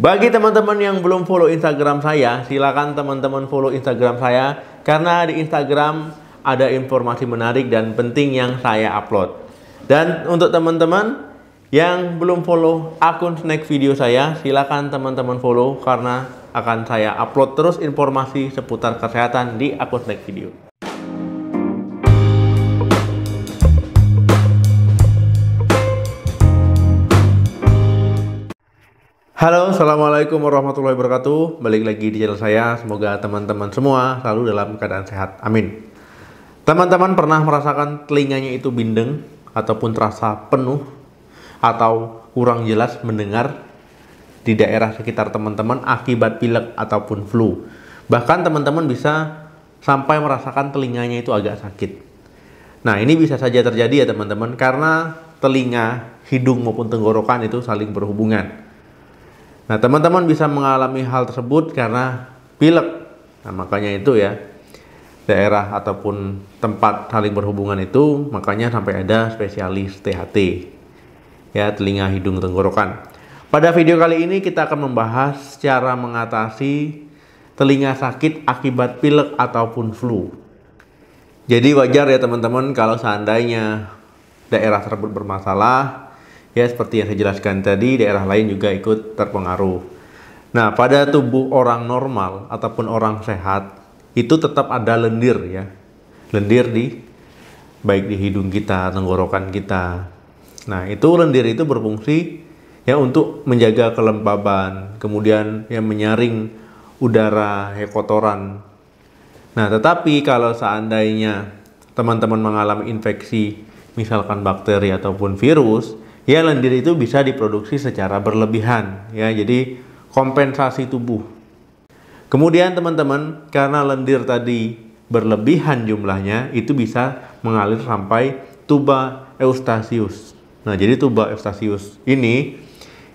Bagi teman-teman yang belum follow Instagram saya, silakan teman-teman follow Instagram saya karena di Instagram ada informasi menarik dan penting yang saya upload. Dan untuk teman-teman yang belum follow akun snack video saya, silakan teman-teman follow karena akan saya upload terus informasi seputar kesehatan di akun snack video. Halo, Assalamualaikum warahmatullahi wabarakatuh. Balik lagi di channel saya. Semoga teman-teman semua selalu dalam keadaan sehat. Amin. Teman-teman pernah merasakan telinganya itu bindeng ataupun terasa penuh atau kurang jelas mendengar di daerah sekitar teman-teman akibat pilek ataupun flu. Bahkan teman-teman bisa sampai merasakan telinganya itu agak sakit. Nah, ini bisa saja terjadi ya teman-teman karena telinga, hidung maupun tenggorokan itu saling berhubungan Nah, teman-teman bisa mengalami hal tersebut karena pilek. Nah, makanya itu ya, daerah ataupun tempat saling berhubungan itu, makanya sampai ada spesialis THT. Ya, telinga, hidung, tenggorokan. Pada video kali ini kita akan membahas cara mengatasi telinga sakit akibat pilek ataupun flu. Jadi wajar ya teman-teman kalau seandainya daerah tersebut bermasalah, Ya, seperti yang saya jelaskan tadi, daerah lain juga ikut terpengaruh. Nah, pada tubuh orang normal ataupun orang sehat, itu tetap ada lendir ya. Lendir di baik di hidung kita, tenggorokan kita. Nah, itu lendir itu berfungsi ya untuk menjaga kelembaban, kemudian ya menyaring udara, ya kotoran. Nah, tetapi kalau seandainya teman-teman mengalami infeksi misalkan bakteri ataupun virus, ya lendir itu bisa diproduksi secara berlebihan ya jadi kompensasi tubuh kemudian teman-teman karena lendir tadi berlebihan jumlahnya itu bisa mengalir sampai tuba eustasius nah jadi tuba eustasius ini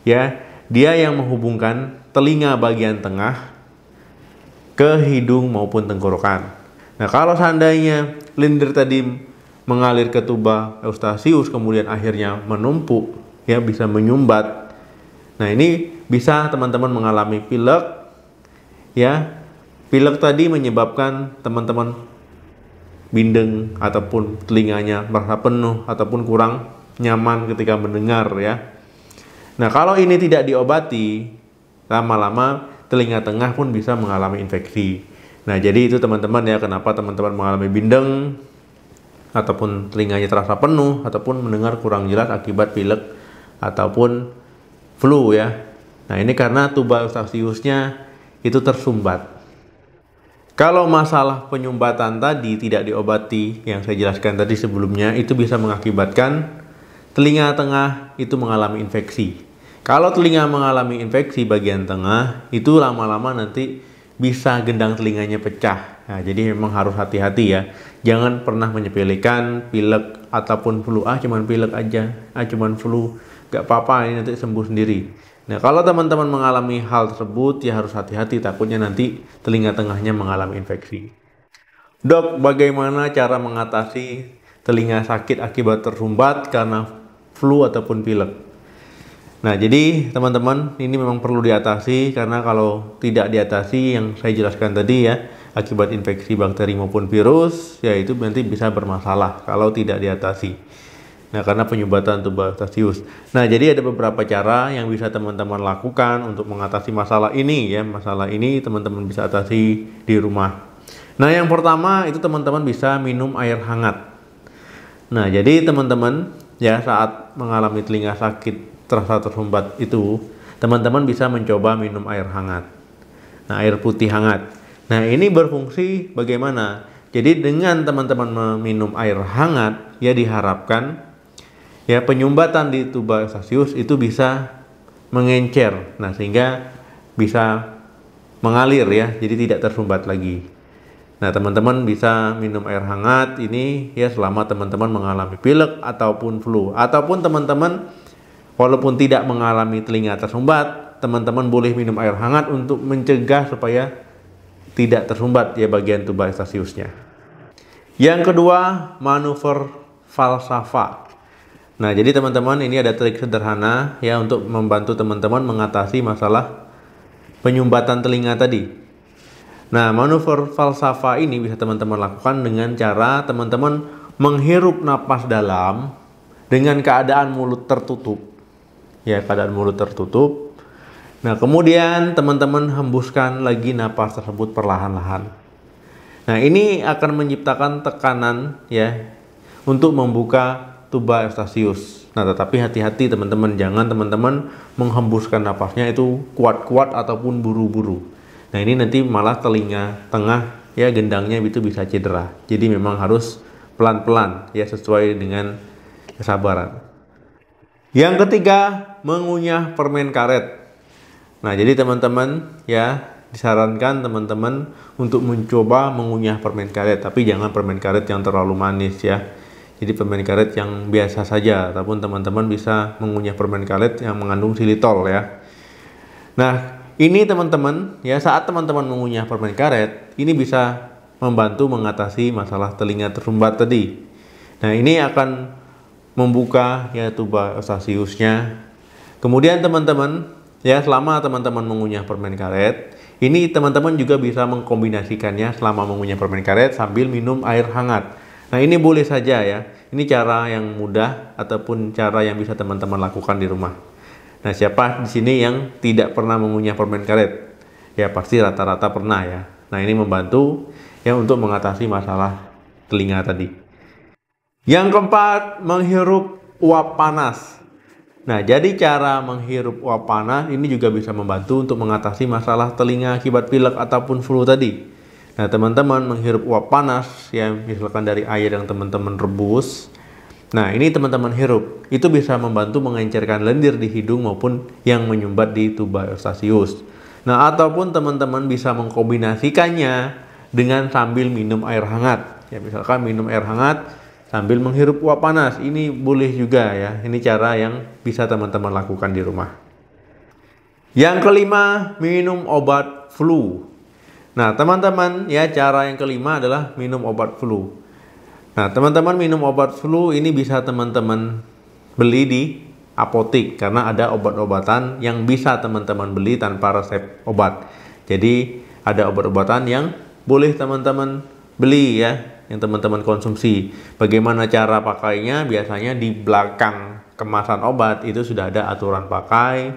ya dia yang menghubungkan telinga bagian tengah ke hidung maupun tenggorokan nah kalau seandainya lendir tadi mengalir ke tuba Eustasius kemudian akhirnya menumpuk ya bisa menyumbat. Nah, ini bisa teman-teman mengalami pilek ya. Pilek tadi menyebabkan teman-teman bindeng ataupun telinganya merasa penuh ataupun kurang nyaman ketika mendengar ya. Nah, kalau ini tidak diobati, lama-lama telinga tengah pun bisa mengalami infeksi. Nah, jadi itu teman-teman ya kenapa teman-teman mengalami bindeng ataupun telinganya terasa penuh ataupun mendengar kurang jelas akibat pilek ataupun flu ya. Nah, ini karena tuba eustachiusnya itu tersumbat. Kalau masalah penyumbatan tadi tidak diobati yang saya jelaskan tadi sebelumnya itu bisa mengakibatkan telinga tengah itu mengalami infeksi. Kalau telinga mengalami infeksi bagian tengah itu lama-lama nanti bisa gendang telinganya pecah. Nah, jadi memang harus hati-hati ya. Jangan pernah menyepelekan pilek ataupun flu. Ah, cuman pilek aja. Ah, cuman flu. Gak apa-apa, ini nanti sembuh sendiri. Nah, kalau teman-teman mengalami hal tersebut, ya harus hati-hati. Takutnya nanti telinga tengahnya mengalami infeksi. Dok, bagaimana cara mengatasi telinga sakit akibat tersumbat karena flu ataupun pilek? Nah, jadi teman-teman, ini memang perlu diatasi karena kalau tidak diatasi yang saya jelaskan tadi ya, akibat infeksi bakteri maupun virus, yaitu nanti bisa bermasalah kalau tidak diatasi. Nah, karena penyumbatan tubuh Nah, jadi ada beberapa cara yang bisa teman-teman lakukan untuk mengatasi masalah ini ya. Masalah ini teman-teman bisa atasi di rumah. Nah, yang pertama itu teman-teman bisa minum air hangat. Nah, jadi teman-teman ya saat mengalami telinga sakit terasa tersumbat itu, teman-teman bisa mencoba minum air hangat. Nah, air putih hangat. Nah, ini berfungsi bagaimana? Jadi dengan teman-teman meminum air hangat, ya diharapkan ya penyumbatan di tuba Celsius itu bisa mengencer. Nah, sehingga bisa mengalir ya, jadi tidak tersumbat lagi. Nah, teman-teman bisa minum air hangat ini ya selama teman-teman mengalami pilek ataupun flu ataupun teman-teman Walaupun tidak mengalami telinga tersumbat, teman-teman boleh minum air hangat untuk mencegah supaya tidak tersumbat ya bagian tuba Eustachiusnya. Yang kedua, manuver falsafa. Nah, jadi teman-teman ini ada trik sederhana ya untuk membantu teman-teman mengatasi masalah penyumbatan telinga tadi. Nah, manuver falsafa ini bisa teman-teman lakukan dengan cara teman-teman menghirup napas dalam dengan keadaan mulut tertutup ya keadaan mulut tertutup. Nah, kemudian teman-teman hembuskan lagi napas tersebut perlahan-lahan. Nah, ini akan menciptakan tekanan ya untuk membuka tuba eustachius. Nah, tetapi hati-hati teman-teman, jangan teman-teman menghembuskan napasnya itu kuat-kuat ataupun buru-buru. Nah, ini nanti malah telinga tengah ya gendangnya itu bisa cedera. Jadi memang harus pelan-pelan ya sesuai dengan kesabaran. Yang ketiga, mengunyah permen karet. Nah, jadi teman-teman ya disarankan teman-teman untuk mencoba mengunyah permen karet, tapi jangan permen karet yang terlalu manis ya. Jadi permen karet yang biasa saja, ataupun teman-teman bisa mengunyah permen karet yang mengandung silitol ya. Nah, ini teman-teman ya saat teman-teman mengunyah permen karet, ini bisa membantu mengatasi masalah telinga tersumbat tadi. Nah, ini akan membuka ya tuba eustachiusnya. Kemudian teman-teman, ya selama teman-teman mengunyah permen karet, ini teman-teman juga bisa mengkombinasikannya selama mengunyah permen karet sambil minum air hangat. Nah ini boleh saja ya, ini cara yang mudah ataupun cara yang bisa teman-teman lakukan di rumah. Nah siapa di sini yang tidak pernah mengunyah permen karet? Ya pasti rata-rata pernah ya. Nah ini membantu ya untuk mengatasi masalah telinga tadi. Yang keempat, menghirup uap panas. Nah, jadi cara menghirup uap panas ini juga bisa membantu untuk mengatasi masalah telinga akibat pilek ataupun flu tadi. Nah, teman-teman menghirup uap panas ya misalkan dari air yang teman-teman rebus. Nah, ini teman-teman hirup. Itu bisa membantu mengencerkan lendir di hidung maupun yang menyumbat di tuba eustachius. Nah, ataupun teman-teman bisa mengkombinasikannya dengan sambil minum air hangat. Ya, misalkan minum air hangat sambil menghirup uap panas. Ini boleh juga ya. Ini cara yang bisa teman-teman lakukan di rumah. Yang kelima, minum obat flu. Nah, teman-teman, ya cara yang kelima adalah minum obat flu. Nah, teman-teman minum obat flu ini bisa teman-teman beli di apotik karena ada obat-obatan yang bisa teman-teman beli tanpa resep obat. Jadi, ada obat-obatan yang boleh teman-teman beli ya yang teman-teman konsumsi. Bagaimana cara pakainya? Biasanya di belakang kemasan obat itu sudah ada aturan pakai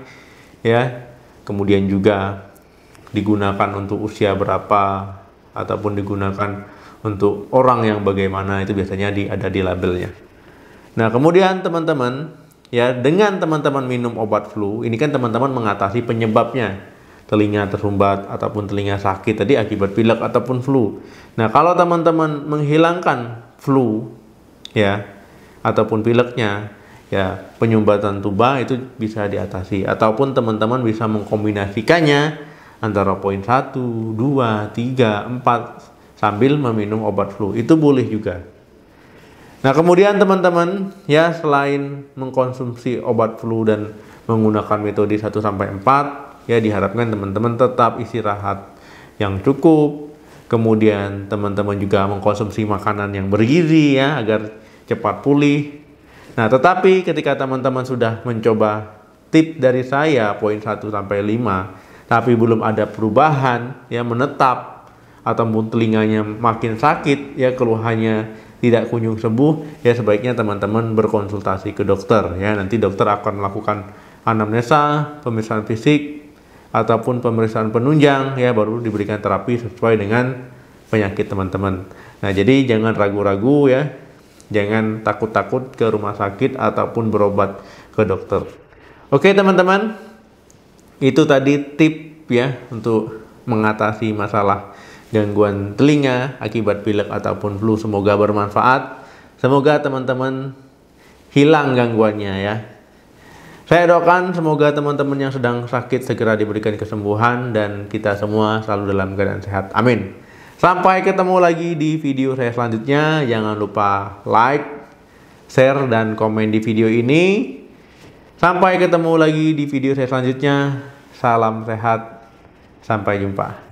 ya. Kemudian juga digunakan untuk usia berapa ataupun digunakan untuk orang yang bagaimana itu biasanya di, ada di labelnya. Nah, kemudian teman-teman ya dengan teman-teman minum obat flu, ini kan teman-teman mengatasi penyebabnya telinga tersumbat ataupun telinga sakit tadi akibat pilek ataupun flu. Nah, kalau teman-teman menghilangkan flu ya ataupun pileknya ya penyumbatan tuba itu bisa diatasi ataupun teman-teman bisa mengkombinasikannya antara poin 1, 2, 3, 4 sambil meminum obat flu. Itu boleh juga. Nah, kemudian teman-teman ya selain mengkonsumsi obat flu dan menggunakan metode 1 sampai 4 ya diharapkan teman-teman tetap istirahat yang cukup kemudian teman-teman juga mengkonsumsi makanan yang bergizi ya agar cepat pulih nah tetapi ketika teman-teman sudah mencoba tip dari saya poin 1 sampai 5 tapi belum ada perubahan ya menetap ataupun telinganya makin sakit ya keluhannya tidak kunjung sembuh, ya sebaiknya teman-teman berkonsultasi ke dokter. Ya, nanti dokter akan melakukan anamnesa, pemeriksaan fisik, ataupun pemeriksaan penunjang ya baru diberikan terapi sesuai dengan penyakit teman-teman. Nah, jadi jangan ragu-ragu ya. Jangan takut-takut ke rumah sakit ataupun berobat ke dokter. Oke, teman-teman. Itu tadi tip ya untuk mengatasi masalah gangguan telinga akibat pilek ataupun flu. Semoga bermanfaat. Semoga teman-teman hilang gangguannya ya. Saya doakan semoga teman-teman yang sedang sakit segera diberikan kesembuhan dan kita semua selalu dalam keadaan sehat. Amin. Sampai ketemu lagi di video saya selanjutnya. Jangan lupa like, share, dan komen di video ini. Sampai ketemu lagi di video saya selanjutnya. Salam sehat. Sampai jumpa.